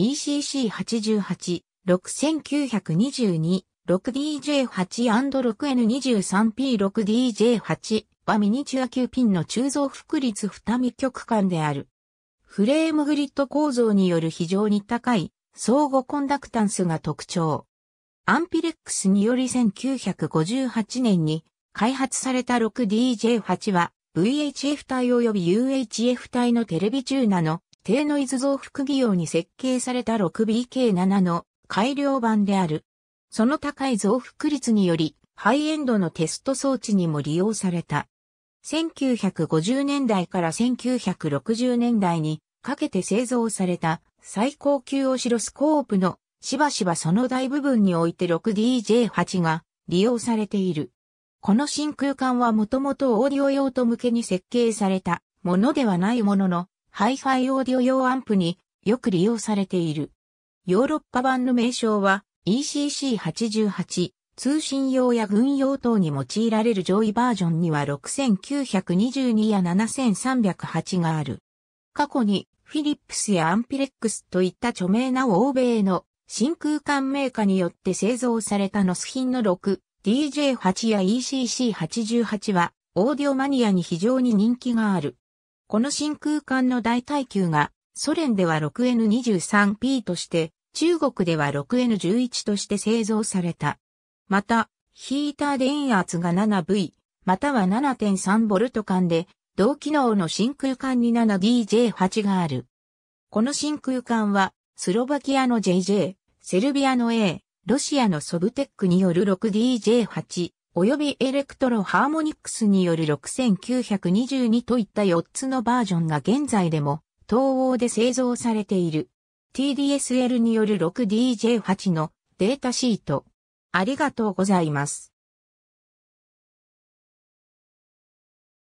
ECC88、6922、6DJ8&6N23P6DJ8 はミニチュア9ピンの鋳造複率二見極間である。フレームグリッド構造による非常に高い相互コンダクタンスが特徴。アンピレックスにより1958年に開発された 6DJ8 は VHF 体及び UHF 体のテレビチューナの低ノイズ増幅技用に設計された 6BK7 の改良版である。その高い増幅率により、ハイエンドのテスト装置にも利用された。1950年代から1960年代にかけて製造された最高級オシロスコープのしばしばその大部分において 6DJ8 が利用されている。この真空管はもともとオーディオ用途向けに設計されたものではないものの、ハイファイオーディオ用アンプによく利用されている。ヨーロッパ版の名称は ECC88 通信用や軍用等に用いられる上位バージョンには6922や7308がある。過去にフィリップスやアンピレックスといった著名な欧米の真空管メーカーによって製造されたノス品の 6DJ8 や ECC88 はオーディオマニアに非常に人気がある。この真空管の大耐久が、ソ連では 6N23P として、中国では 6N11 として製造された。また、ヒーター電圧が 7V、または 7.3V 間で、同機能の真空管に 7DJ8 がある。この真空管は、スロバキアの JJ、セルビアの A、ロシアのソブテックによる 6DJ8、及びエレクトロハーモニクスによる6922といった4つのバージョンが現在でも東欧で製造されている。TDSL による 6DJ8 のデータシート。ありがとうございます。